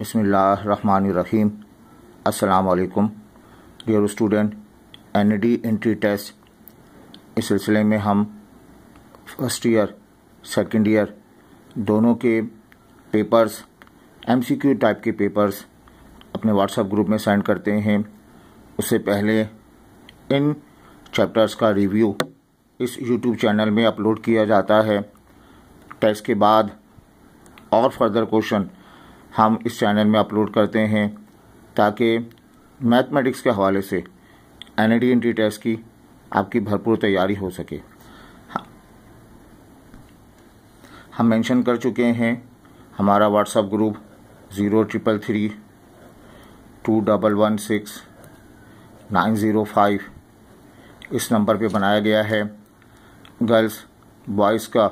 बसमीम् असलकुम dear student N D entry test इस सिलसिले में हम फर्स्ट ईयर सेकंड ईयर दोनों के पेपर्स एमसीक्यू टाइप के पेपर्स अपने व्हाट्सएप ग्रुप में सेंड करते हैं उससे पहले इन चैप्टर्स का रिव्यू इस यूट्यूब चैनल में अपलोड किया जाता है टेस्ट के बाद और फर्दर क्वेश्चन हम इस चैनल में अपलोड करते हैं ताकि मैथमेटिक्स के हवाले से एन ई एंट्री टेस्ट की आपकी भरपूर तैयारी हो सके हाँ। हम मेंशन कर चुके हैं हमारा WhatsApp group zero triple three two double one six nine zero five इस नंबर पे बनाया गया है गर्ल्स बॉयज़ का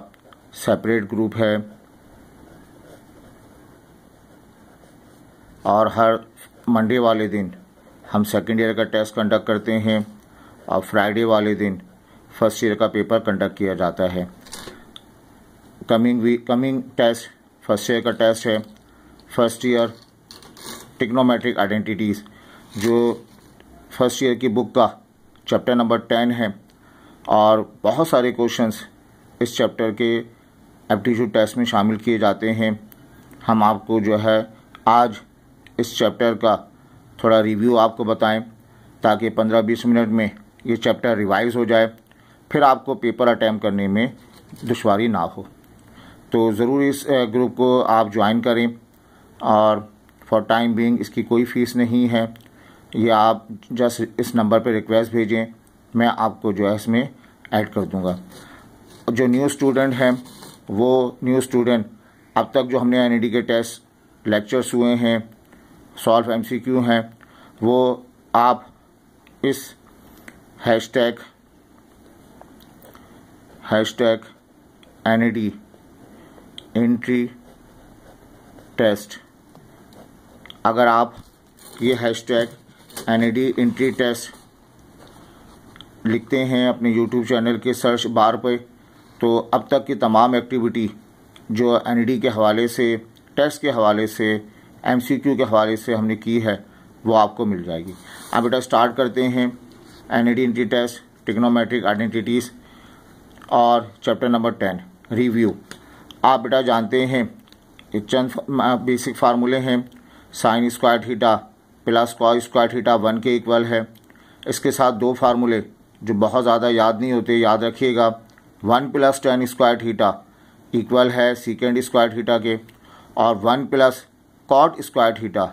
सेपरेट ग्रुप है और हर मंडे वाले दिन हम सेकेंड ईयर का टेस्ट कंडक्ट करते हैं और फ्राइडे वाले दिन फर्स्ट ईयर का पेपर कंडक्ट किया जाता है coming week coming test first year का टेस्ट है फर्स्ट ईयर टिक्नोमेट्रिक आइडेंटिटीज़ जो फर्स्ट ईयर की बुक का चैप्टर नंबर टेन है और बहुत सारे क्वेश्चंस इस चैप्टर के एप्टीट्यूड टेस्ट में शामिल किए जाते हैं हम आपको जो है आज इस चैप्टर का थोड़ा रिव्यू आपको बताएं ताकि 15-20 मिनट में ये चैप्टर रिवाइज हो जाए फिर आपको पेपर अटैम्प करने में दुशारी ना हो तो ज़रूर इस ग्रुप को आप ज्वाइन करें और फॉर टाइम बीइंग इसकी कोई फ़ीस नहीं है ये आप जस्ट इस नंबर पर रिक्वेस्ट भेजें मैं आपको जो है इसमें ऐड कर दूंगा जो न्यू स्टूडेंट हैं वो न्यू स्टूडेंट अब तक जो हमने एन के टेस्ट लेक्चर्स हुए हैं सॉल्व एमसीक्यू हैं वो आप इस hashtag hashtag N D entry test अगर आप ये hashtag N D entry test लिखते हैं अपने यूट्यूब चैनल के सर्च बार पे तो अब तक की तमाम एक्टिविटी जो एन e के हवाले से टेस्ट के हवाले से क्यू के हवाले से हमने की है वो आपको मिल जाएगी आप बेटा स्टार्ट करते हैं एनिडेंटिटी टेस्ट टिक्नोमेट्रिक आइडेंटिटीज़ और चैप्टर नंबर टेन रिव्यू आप बेटा जानते हैं चंद बेसिक फार्मूले हैं sine square theta plus cos square theta one के इक्वल है इसके साथ दो फार्मूले जो बहुत ज़्यादा याद नहीं होते याद रखिएगा one plus tan square theta equal है सीकेंड स्क्वायर थीटा के और one plus cot square theta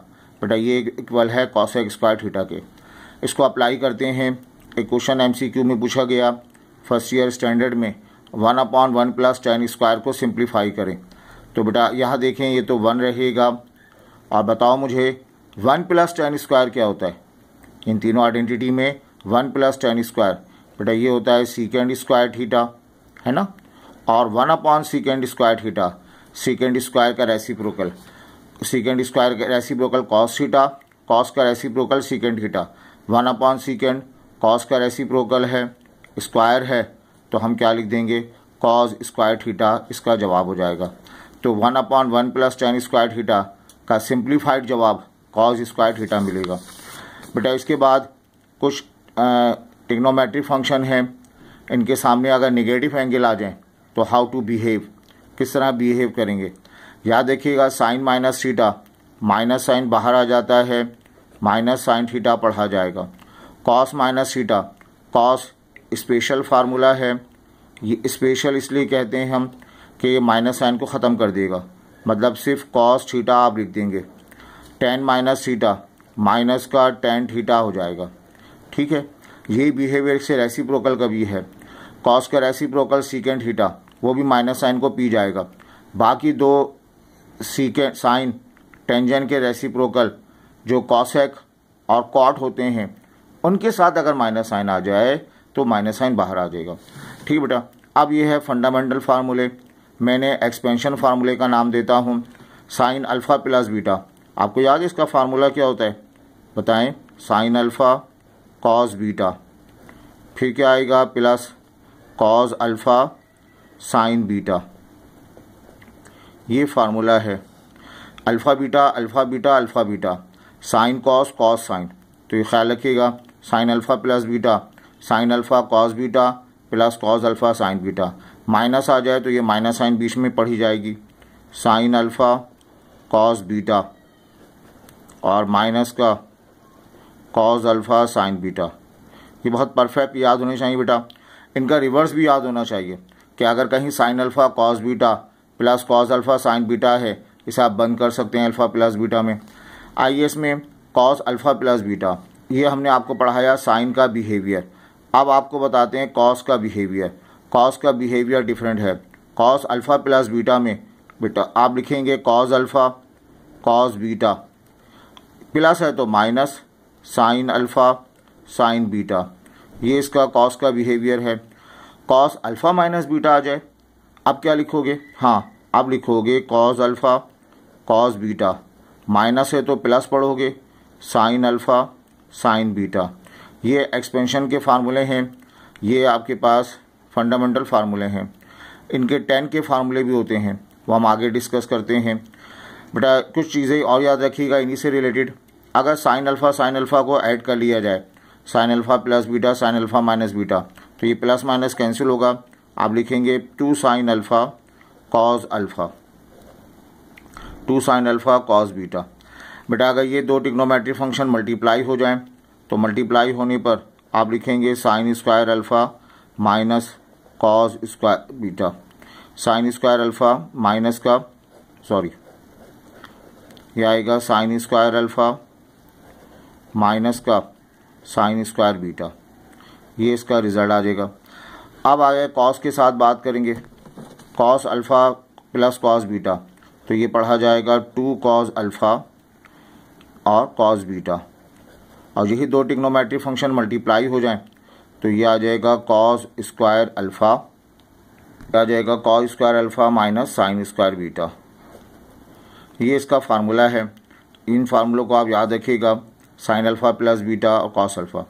बेटा ये इक्वल है कॉसेक स्क्वायर थीटा के इसको अप्लाई करते हैं एक क्वेश्चन एमसीक्यू में पूछा गया फर्स्ट ईयर स्टैंडर्ड में one upon one plus tan square को सिंप्लीफाई करें तो बेटा यहाँ देखें ये तो वन रहेगा और बताओ मुझे वन प्लस टेन स्क्वायर क्या होता है इन तीनों आइडेंटिटी में वन प्लस टेन स्क्वायर बेटा ये होता है सीकेंड स्क्वायर थीटा है ना और one upon secant square theta secant square का रेसिप्रोकल सीकेंड स्क्वायर का रेसिप्रोकल कॉस थीटा कॉस का reciprocal secant theta one upon secant cos का रेसिप्रोकल है स्क्वायर है तो हम क्या लिख देंगे कॉस स्क्वायर थीटा इसका जवाब हो जाएगा तो one upon one plus tan square theta का सिंप्लीफाइड जवाब कॉस स्क्वायर थीटा मिलेगा बेटा इसके बाद कुछ टिग्नोमेट्रिक फंक्शन हैं इनके सामने अगर निगेटिव एंगल आ जाए तो हाउ टू बिहेव किस तरह बिहेव करेंगे या देखिएगा sine minus theta minus sine बाहर आ जाता है माइनस साइन थीटा पढ़ा जाएगा cos minus theta cos special formula है ये स्पेशल इसलिए कहते हैं हम कि ये माइनस साइन को ख़त्म कर देगा मतलब सिर्फ कॉस थीटा आप लिख देंगे टेन माइनस थीटा माइनस का टेन थीटा हो जाएगा ठीक है यही बिहेवियर से प्रोकल का भी है कॉस का प्रोकल सीकेंड थीटा वो भी माइनस साइन को पी जाएगा बाकी दो सीकेंट साइन टेंजन के रेसिप्रोकल जो कॉसेक और कॉट होते हैं उनके साथ अगर माइनस साइन आ जाए तो माइनस साइन बाहर आ जाएगा ठीक बेटा अब ये है फंडामेंटल फार्मूले मैंने एक्सपेंशन फार्मूले का नाम देता हूँ साइन अल्फ़ा प्लस बीटा आपको याद है इसका फार्मूला क्या होता है बताएं साइन अल्फ़ा कॉस बीटा फिर क्या आएगा plus cos alpha sine beta ये फार्मूला है alpha beta alpha beta alpha beta sine cos cos sine तो ये ख्याल रखिएगा sine alpha plus beta sine alpha cos beta plus cos alpha sine beta minus आ जाए तो ये माइनस साइन बीच में पढ़ी जाएगी साइन अल्फ़ा कॉस बीटा और माइनस का कॉस अल्फ़ा साइन बीटा ये बहुत परफेक्ट याद होने चाहिए बेटा इनका रिवर्स भी याद होना चाहिए कि अगर कहीं sine alpha cos beta plus cos alpha sine beta है इसे आप बंद कर सकते हैं अल्फ़ा प्लस बीटा में आई में कॉस अल्फ़ा प्लस बीटा ये हमने आपको पढ़ाया साइन का बिहेवियर अब आपको बताते हैं कॉस का बिहेवियर कॉस का बिहेवियर डिफरेंट है कॉस अल्फ़ा प्लस बीटा में बीटा आप लिखेंगे cos alpha cos beta plus है तो minus sine alpha sine beta ये इसका कॉस का बिहेवियर है कॉस अल्फ़ा माइनस बीटा आ जाए अब क्या लिखोगे हाँ अब लिखोगे cos alpha cos beta minus है तो प्लस पढ़ोगे साइन अल्फ़ा साइन बीटा ये एक्सपेंशन के फार्मूले हैं ये आपके पास फंडामेंटल फार्मूले हैं इनके टेन के फार्मूले भी होते हैं वो हम आगे डिस्कस करते हैं बेटा कुछ चीज़ें और याद रखिएगा इन्हीं से रिलेटेड अगर साइन अल्फ़ा साइन अल्फ़ा को ऐड कर लिया जाए sine alpha plus beta sine alpha minus beta तो ये प्लस माइनस कैंसिल होगा आप लिखेंगे two sine alpha cos alpha two sine alpha cos beta बेटा अगर ये दो टिक्नोमेट्री फंक्शन मल्टीप्लाई हो जाएं तो मल्टीप्लाई होने पर आप लिखेंगे sine square alpha minus cos square beta sine square alpha minus का सॉरी ये आएगा साइन स्क्वायर अल्फ़ा माइनस का साइन स्क्वायर बीटा ये इसका रिज़ल्ट आ जाएगा अब आ गए कॉस के साथ बात करेंगे cos alpha plus cos beta तो ये पढ़ा जाएगा टू कॉस अल्फ़ा और कॉस बीटा और यही दो टिक्नोमेट्रिक फंक्शन मल्टीप्लाई हो जाएं तो ये आ जाएगा कॉस स्क्वायर अल्फ़ा आ जाएगा cos square alpha minus sine square beta ये इसका फार्मूला है इन फार्मूलों को आप याद रखिएगा साइन अल्फ़ा प्लस बीटा और कॉस अल्फ़ा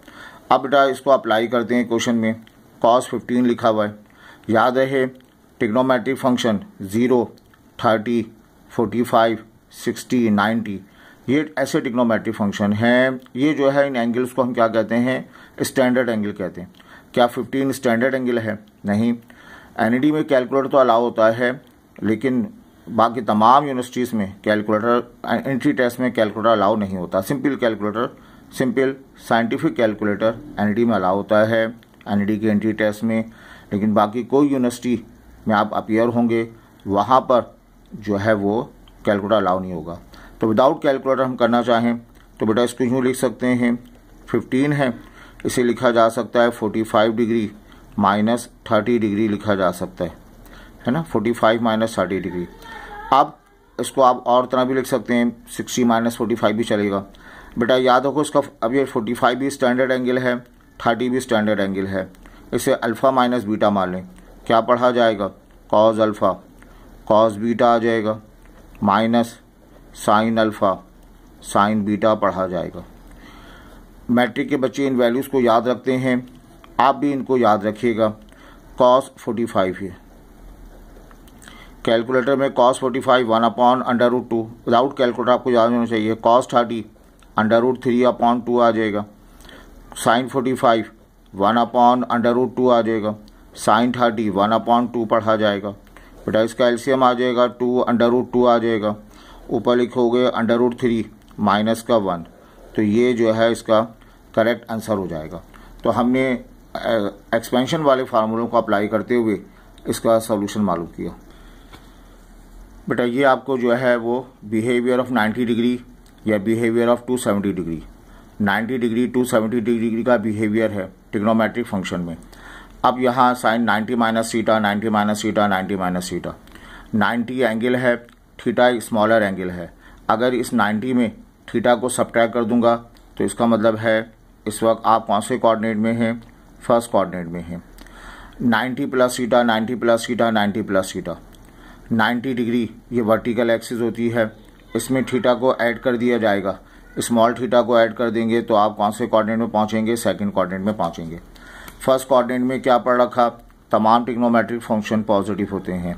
अब बेटा इसको अप्लाई करते हैं क्वेश्चन में कॉस फिफ्टीन लिखा हुआ है याद रहे trigonometric function zero thirty forty five sixty ninety ये ऐसे टिग्नोमेट्रिक फंक्शन हैं ये जो है इन एंगल्स को हम क्या कहते हैं स्टैंडर्ड एंगल कहते हैं क्या फिफ्टीन स्टैंडर्ड एंगल है नहीं एन e में कैलकुलेटर तो अलाउ होता है लेकिन बाकी तमाम यूनिवर्सिटीज़ में कैलकुलेटर एंट्री टेस्ट में कैलकुलेटर अलाउ नहीं होता simple calculator simple scientific calculator N में अलाउ होता है एन के एंट्री टेस्ट में लेकिन बाकी कोई यूनिवर्सिटी में आप अपीयर होंगे वहाँ पर जो है वो कैलकुलेटर अलाउ नहीं होगा तो विदाउट कैलकुलेटर हम करना चाहें तो बेटा इसको यूँ लिख सकते हैं फिफ्टीन है इसे लिखा जा सकता है forty five degree minus thirty degree लिखा जा सकता है है ना forty five minus thirty degree अब इसको आप और तरह भी लिख सकते हैं सिक्सटी माइनस फोर्टी फाइव भी चलेगा बेटा याद रखो इसका अब ये फोर्टी फाइव भी स्टैंडर्ड एंगल है थर्टी भी स्टैंडर्ड एंगल है इसे अल्फ़ा माइनस बीटा मान लें क्या पढ़ा जाएगा कॉज अल्फ़ा कॉज बीटा आ जाएगा minus sine alpha sine beta पढ़ा जाएगा मैट्रिक के बच्चे इन वैल्यूज़ को याद रखते हैं आप भी इनको याद रखिएगा कॉस फोर्टी फाइव है कैलकुलेटर में cos forty five one upon under root two without calculator आपको याद होना चाहिए cos thirty under root three upon two आ जाएगा sine forty five one upon under root two आ जाएगा sine thirty one upon two पढ़ा जाएगा बेटा इसका एल्शियम आ जाएगा टू अंडर रूट टू आ जाएगा ऊपर लिखोगे अंडर रूट थ्री माइनस का वन तो ये जो है इसका करेक्ट आंसर हो जाएगा तो हमने एक्सपेंशन वाले फार्मूलों को अप्लाई करते हुए इसका सॉल्यूशन मालूम किया बेटा ये आपको जो है वो बिहेवियर ऑफ 90 डिग्री या behaviour of 270 degree 90 degree to 70 degree का बिहेवियर है टिग्नोमेट्रिक फंक्शन में अब यहाँ sign 90 minus theta 90 minus theta 90 minus theta 90 angle है थीटा स्मॉलर एंगल है अगर इस 90 में थीटा को सब्ट्रैक्ट कर दूंगा तो इसका मतलब है इस वक्त आप कौन से कोऑर्डिनेट में हैं फर्स्ट कोऑर्डिनेट में हैं 90 प्लस सीटा 90 प्लस सीटा 90 प्लस सीटा 90 डिग्री ये वर्टिकल एक्सिस होती है इसमें थीटा को ऐड कर दिया जाएगा स्मॉल थीटा को ऐड कर देंगे तो आप कौन से कॉर्डिनेट में पहुंचेंगे सेकंड कॉर्डिनेट में पहुंचेंगे फर्स्ट कॉर्डिनेट में क्या पढ़ रखा तमाम टिक्नोमेट्रिक फंक्शन पॉजिटिव होते हैं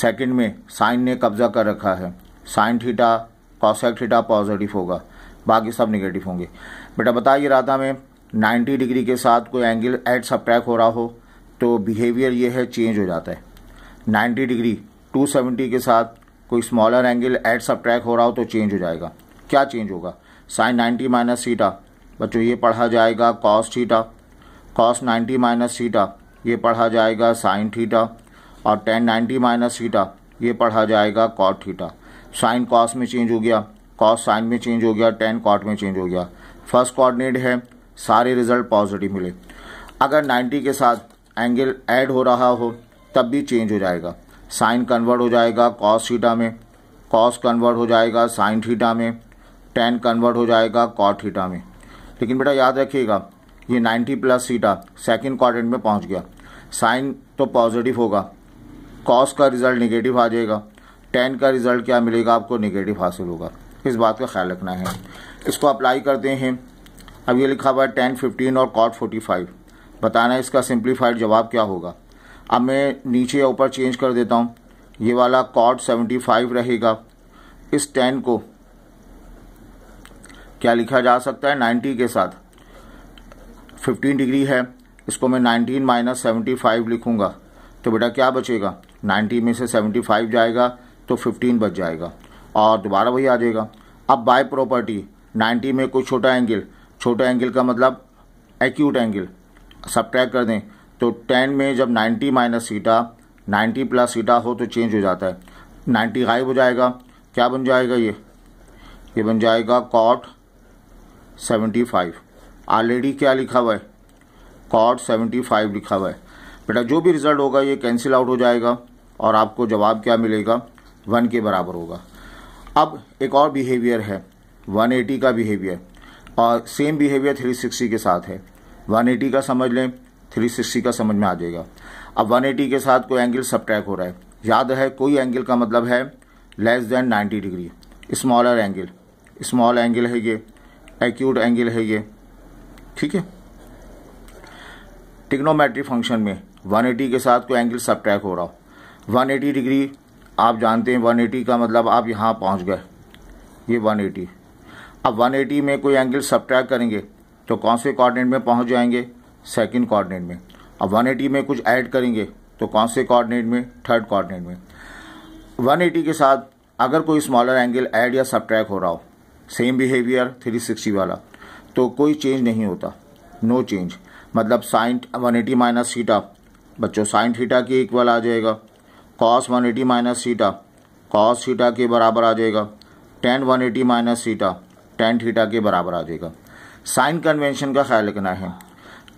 सेकंड में साइन ने कब्जा कर रखा है sine theta cosec theta positive होगा बाकी सब निगेटिव होंगे बेटा बता ये रहा था मैं नाइन्टी डिग्री के साथ कोई एंगल एड सब्ट्रैक हो रहा हो तो बिहेवियर ये है चेंज हो जाता है नाइन्टी डिग्री टू के साथ कोई स्मॉलर एंगल एड सब्ट्रैक हो रहा हो तो चेंज हो जाएगा क्या चेंज होगा साइन नाइन्टी माइनस सीटा बच्चों ये पढ़ा जाएगा cos theta cos ninety minus theta ये पढ़ा जाएगा साइन थीटा और टेन नाइन्टी माइनस थीटा ये पढ़ा जाएगा कॉट थीटा साइन कॉस में चेंज हो गया कॉस साइन में चेंज हो गया टेन कॉट में चेंज हो गया फर्स्ट कॉर्डिनेट है सारे रिजल्ट पॉजिटिव मिले अगर 90 के साथ एंगल ऐड हो रहा हो तब भी चेंज हो जाएगा साइन कन्वर्ट हो जाएगा कॉस थीटा में कॉस कन्वर्ट हो जाएगा साइन थीटा में टेन कन्वर्ट हो जाएगा कॉट थीटा में लेकिन बेटा याद रखिएगा ये 90 प्लस थीटा सेकेंड क्वारेंट में पहुंच गया साइन तो पॉजिटिव होगा कॉस का रिजल्ट निगेटिव आ जाएगा टेन का रिजल्ट क्या मिलेगा आपको निगेटिव हासिल होगा इस बात का ख्याल रखना है इसको अप्लाई करते हैं अब ये लिखा हुआ है टेन फिफ्टीन और कॉट फोर्टी फाइव बताना है इसका सिंप्लीफाइड जवाब क्या होगा अब मैं नीचे या ऊपर चेंज कर देता हूँ ये वाला कॉट सेवेंटी फाइव रहेगा इस टेन को क्या लिखा जा सकता है 90 के साथ 15 डिग्री है इसको मैं 19 माइनस सेवेंटी लिखूंगा तो बेटा क्या बचेगा 90 में से 75 जाएगा तो 15 बच जाएगा और दोबारा वही आ जाएगा अब बाय प्रॉपर्टी 90 में कोई छोटा एंगल छोटा एंगल का मतलब एक्यूट एंगल सब कर दें तो टेन में जब ninety minus theta ninety plus theta हो तो चेंज हो जाता है नाइन्टी गायब हो जाएगा क्या बन जाएगा ये ये बन जाएगा कॉट सेवेंटी फाइव ऑलरेडी क्या लिखा हुआ है कॉट सेवेंटी फाइव लिखा हुआ है बेटा जो भी रिजल्ट होगा ये कैंसिल आउट हो जाएगा और आपको जवाब क्या मिलेगा वन के बराबर होगा अब एक और बिहेवियर है वन एटी का बिहेवियर और सेम बिहेवियर थ्री सिक्सटी के साथ है वन एटी का समझ लें थ्री सिक्सटी का समझ में आ जाएगा अब वन एटी के साथ कोई एंगल सब्ट्रैक हो रहा है याद है कोई एंगल का मतलब है less than ninety degree smaller angle small angle है ये एक्यूट एंगल है ये ठीक है टिक्नोमेट्री फंक्शन में 180 के साथ कोई एंगल सब्ट्रैक हो रहा हो 180 डिग्री आप जानते हैं 180 का मतलब आप यहाँ पहुँच गए ये 180 अब 180 में कोई एंगल सब्ट्रैक करेंगे तो कौन से कॉर्डिनेट में पहुँच जाएंगे सेकेंड कॉर्डिनेट में अब 180 में कुछ ऐड करेंगे तो कौन से कॉर्डिनेट में थर्ड कॉर्डिनेट में 180 के साथ अगर कोई स्मॉलर एंगल ऐड या सब्ट्रैक हो रहा हो सेम बिहेवियर 360 वाला तो कोई चेंज नहीं होता नो चेंज मतलब sine one eighty minus theta बच्चों साइन थीटा के इक्वल आ जाएगा cos one eighty minus theta cos theta के बराबर आ जाएगा tan one eighty minus theta tan theta के बराबर आ जाएगा साइन कन्वेंशन का ख्याल रखना है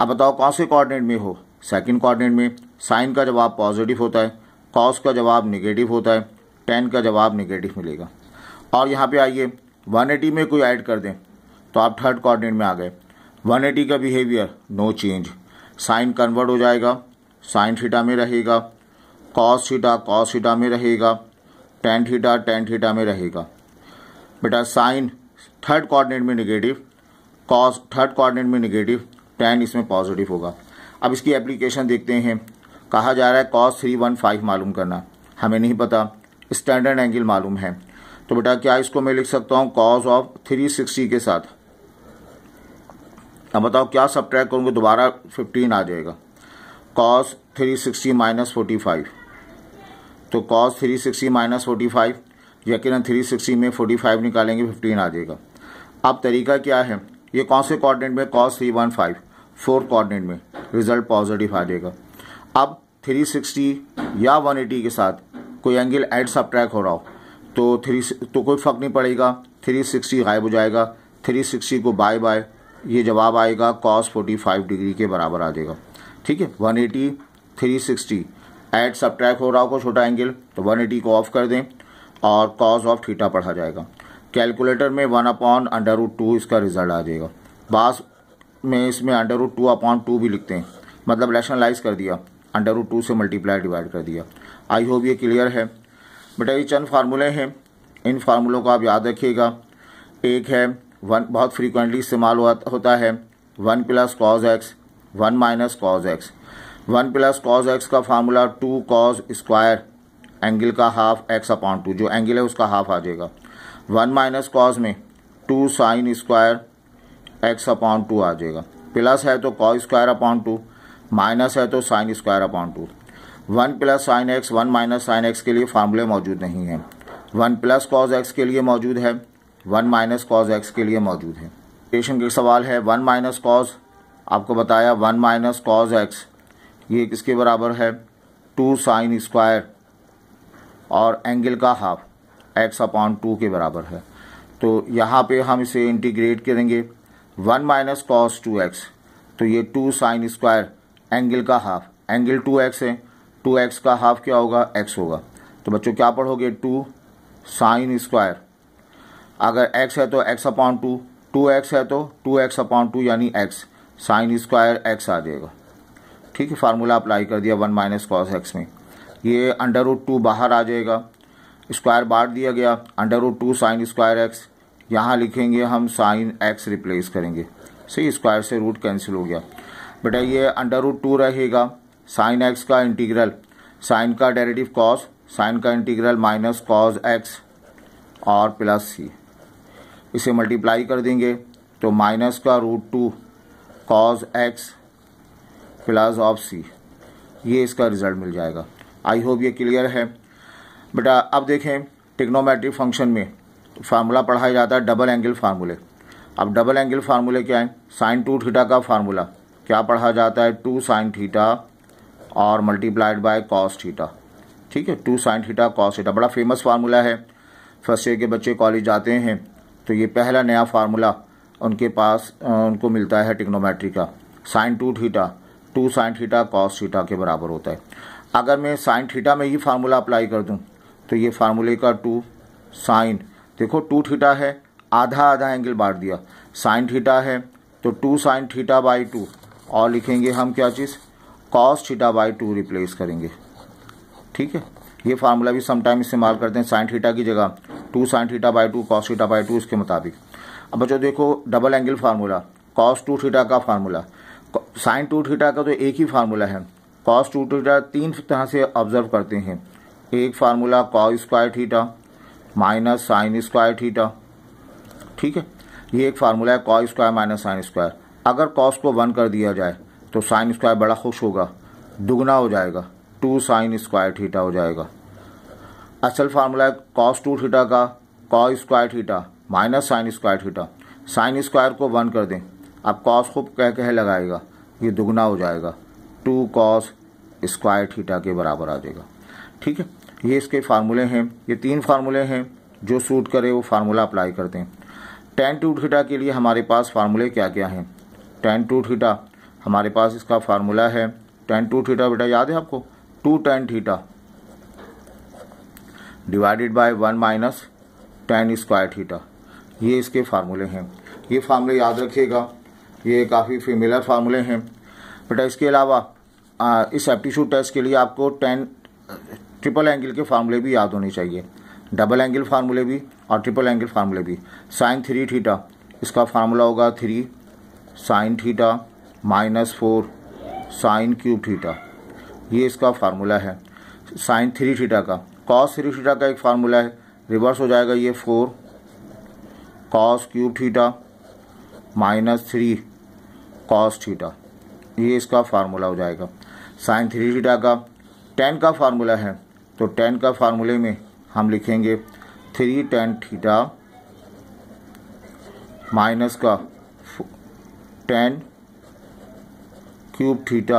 अब बताओ कौन से कॉर्डिनेट में हो सेकेंड कॉर्डिनेट में साइन का जवाब पॉजिटिव होता है कॉस का जवाब निगेटिव होता है टेन का जवाब निगेटिव मिलेगा और यहाँ पे आइए 180 में कोई ऐड कर दें तो आप थर्ड कॉर्डिनेट में आ गए 180 का behaviour no change sine convert हो जाएगा साइन थीटा में रहेगा कॉस थीटा कॉस थीटा में रहेगा टेन थीटा टेन थीटा में रहेगा बेटा साइन थर्ड कॉर्डिनेट में निगेटिव कॉस थर्ड कॉर्डिनेट में निगेटिव टेन इसमें पॉजिटिव होगा अब इसकी एप्लीकेशन देखते हैं कहा जा रहा है कॉस थ्री वन फाइव मालूम करना हमें नहीं पता स्टैंडर्ड एंगल मालूम है तो बेटा क्या इसको मैं लिख सकता हूँ कॉज ऑफ थ्री सिक्सटी के साथ अब बताओ क्या सब ट्रैक करूँगी दोबारा फिफ्टीन आ जाएगा cos three sixty minus forty five तो cos three sixty minus forty five यकीन थ्री सिक्सटी में फोर्टी फाइव निकालेंगे फिफ्टीन आ जाएगा अब तरीका क्या है ये कौन से कॉर्डिनेट में cos three one five four coordinate में रिजल्ट पॉजिटिव आ जाएगा अब थ्री सिक्सटी या वन एटी के साथ कोई एंगल एड सब ट्रैक हो रहा हो तो थ्री तो कोई फ़र्क नहीं पड़ेगा थ्री सिक्सटी गायब हो जाएगा थ्री सिक्सटी को बाय बाय ये जवाब आएगा कॉस फोर्टी फाइव डिग्री के बराबर आ जाएगा ठीक है one eighty three sixty add subtract हो रहा होगा छोटा एंगल तो वन एटी को ऑफ कर दें और कॉस ऑफ थीटा पढ़ा जाएगा कैलकुलेटर में one upon under root two इसका रिजल्ट आ जाएगा बास में इसमें under root two upon two भी लिखते हैं मतलब रैशनलाइज कर दिया अंडर रूट टू से मल्टीप्लाई डिवाइड कर दिया आई होप ये क्लियर है बेटा ये चंद फार्मूले हैं इन फार्मूलों को आप याद रखिएगा एक है वन बहुत फ्रीक्वेंटली इस्तेमाल होता है one plus cos x one minus cos x one plus cos x का formula two cos square angle का हाफ एक्स अपॉन टू जो एंगल है उसका हाफ आ जाएगा वन माइनस कॉज में two sine square x upon two आ जाएगा प्लस है तो cos square upon two minus है तो sine square upon two one plus sine x one minus sine x के लिए फार्मूले मौजूद नहीं हैं वन प्लस कॉज एक्स के लिए मौजूद है वन माइनस कॉज एक्स के लिए मौजूद है क्वेश्चन का सवाल है वन माइनस कॉज आपको बताया वन माइनस कॉज एक्स ये किसके बराबर है टू साइन स्क्वायर और एंगल का हाफ एक्स अपॉन टू के बराबर है तो यहाँ पे हम इसे इंटीग्रेट करेंगे one minus cos two x तो ये टू साइन स्क्वायर एंगल का हाफ एंगल टू एक्स है टू एक्स का हाफ क्या होगा एक्स होगा तो बच्चों क्या पढ़ोगे टू साइन स्क्वायर अगर एक्स है तो x upon two two x है तो टू एक्स अपॉन टू यानी एक्स साइन स्क्वायर एक्स आ जाएगा ठीक है फार्मूला अप्लाई कर दिया वन माइनस कॉस एक्स में ये अंडर रूट टू बाहर आ जाएगा स्क्वायर बांट दिया गया under root two sine square x यहाँ लिखेंगे हम साइन एक्स रिप्लेस करेंगे सही स्क्वायर से रूट कैंसिल हो गया बेटा ये अंडर रूट टू रहेगा साइन एक्स का इंटीग्रल साइन का डेरेटिव कॉस साइन का इंटीग्रल माइनस कॉस एक्स और प्लस सी इसे मल्टीप्लाई कर देंगे तो माइनस का root two cos x plus of c ये इसका रिजल्ट मिल जाएगा आई होप ये क्लियर है बेटा अब देखें टिक्नोमेट्रिक फंक्शन में फार्मूला पढ़ाया जाता है डबल एंगल फार्मूले अब डबल एंगल फार्मूले क्या है साइन टू थीटा का फार्मूला क्या पढ़ा जाता है टू साइन थीटा और मल्टीप्लाइड बाय कॉस थीटा ठीक है two sine theta cos theta बड़ा फेमस फार्मूला है फर्स्ट ईयर के बच्चे कॉलेज जाते हैं तो ये पहला नया फार्मूला उनके पास उनको मिलता है टिक्नोमेट्री का sine two theta two sine theta cos theta के बराबर होता है अगर मैं साइन थीटा में ये फार्मूला अप्लाई कर दूं तो ये फार्मूले का टू साइन देखो टू थीटा है आधा आधा एंगल बांट दिया साइन थीटा है तो two sine theta by two और लिखेंगे हम क्या चीज़ cos theta by two replace करेंगे ठीक है ये फार्मूला भी समटाइम इस्तेमाल करते हैं साइन थीटा की जगह two sine theta by two cos theta by two इसके मुताबिक अब बच्चों देखो double angle formula cos to theta का फार्मूला साइन टू थीटा का तो एक ही फार्मूला है कॉस टू थीटा तीन तरह से ऑब्जर्व करते हैं एक formula cos square theta minus sine square theta ठीक है ये एक फार्मूला है cos square minus sine square अगर कॉस को वन कर दिया जाए तो साइन स्क्वायर बड़ा खुश होगा दुगना हो जाएगा टू साइन स्क्वायर थीटा हो जाएगा असल फार्मूला है कॉस टू थीटा का cos square theta minus sine square theta sine square को वन कर दें अब कॉस खूब कह कह लगाएगा ये दुगना हो जाएगा टू कॉस स्क्वायर थीटा के बराबर आ जाएगा ठीक है ये इसके फार्मूले हैं ये तीन फार्मूले हैं जो सूट करे वो फार्मूला अप्लाई करते हैं टेन टू थीटा के लिए हमारे पास फार्मूले क्या क्या हैं टेन टू थीटा हमारे पास इसका फार्मूला है टेन टू थीटा बेटा याद है आपको two tan theta divided by one minus tan square theta ये इसके फार्मूले हैं ये फार्मूले याद रखिएगा ये काफ़ी फेमिलर फार्मूले हैं बेटा इसके अलावा इस एप्टीट्यूड टेस्ट के लिए आपको टेन ट्रिपल एंगल के फार्मूले भी याद होने चाहिए डबल एंगल फार्मूले भी और ट्रिपल एंगल फार्मूले भी साइन थ्री थीटा इसका फार्मूला होगा three sine theta minus four sine cube theta ये इसका फार्मूला है साइन थ्री थीटा का कॉस थ्री थीटा का एक फार्मूला है रिवर्स हो जाएगा ये four cos cube theta minus three cos theta ये इसका फार्मूला हो जाएगा साइन थ्री थीटा का टेन का फार्मूला है तो टेन का फार्मूले में हम लिखेंगे थ्री टेन थीटा माइनस का ten cube theta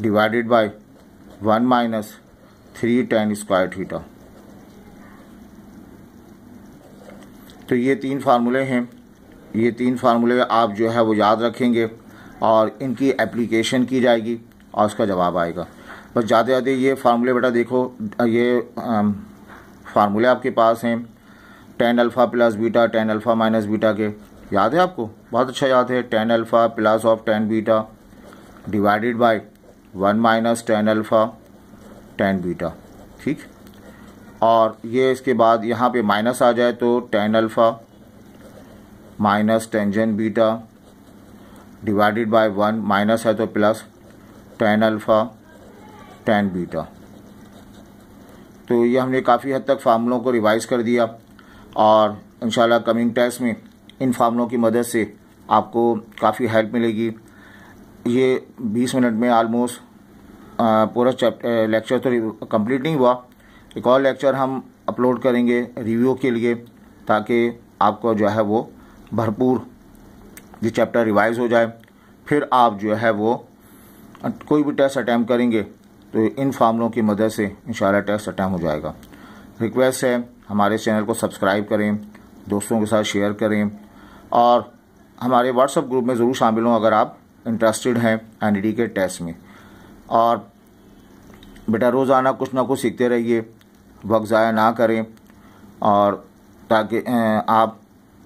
divided by one minus three tan square theta तो ये तीन फार्मूले हैं ये तीन फार्मूले आप जो है वो याद रखेंगे और इनकी एप्लीकेशन की जाएगी और उसका जवाब आएगा बस जाते जाते ये फार्मूले बेटा देखो ये फार्मूले आपके पास हैं tan alpha plus beta tan alpha minus beta के याद है आपको बहुत अच्छा याद है tan alpha plus of tan beta divided by one minus tan alpha tan beta ठीक और ये इसके बाद यहाँ पे माइनस आ जाए तो tan alpha minus tangent beta divided by one minus है तो plus tan alpha tan beta तो ये हमने काफ़ी हद तक फार्मूलों को रिवाइज़ कर दिया और इंशाल्लाह कमिंग टेस्ट में इन फार्मलों की मदद से आपको काफ़ी हेल्प मिलेगी ये 20 मिनट में आलमोस्ट पूरा लेक्चर तो कंप्लीट नहीं हुआ एक और लेक्चर हम अपलोड करेंगे रिव्यू के लिए ताकि आपको जो है वो भरपूर ये चैप्टर रिवाइज हो जाए फिर आप जो है वो कोई भी टेस्ट अटैम्प्ट करेंगे तो इन फार्मलों की मदद से इन टेस्ट अटैम्प हो जाएगा रिक्वेस्ट है हमारे चैनल को सब्सक्राइब करें दोस्तों के साथ शेयर करें और हमारे व्हाट्सएप ग्रुप में ज़रूर शामिल हों अगर आप इंटरेस्टेड हैं एन के टेस्ट में और बेटा रोज़ाना कुछ ना कुछ सीखते रहिए वक्त ज़ाया ना करें और ताकि आप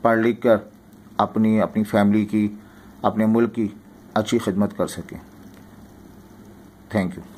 पढ़ लिख कर अपनी अपनी फैमिली की अपने मुल्क की अच्छी खिदमत कर सकें थैंक यू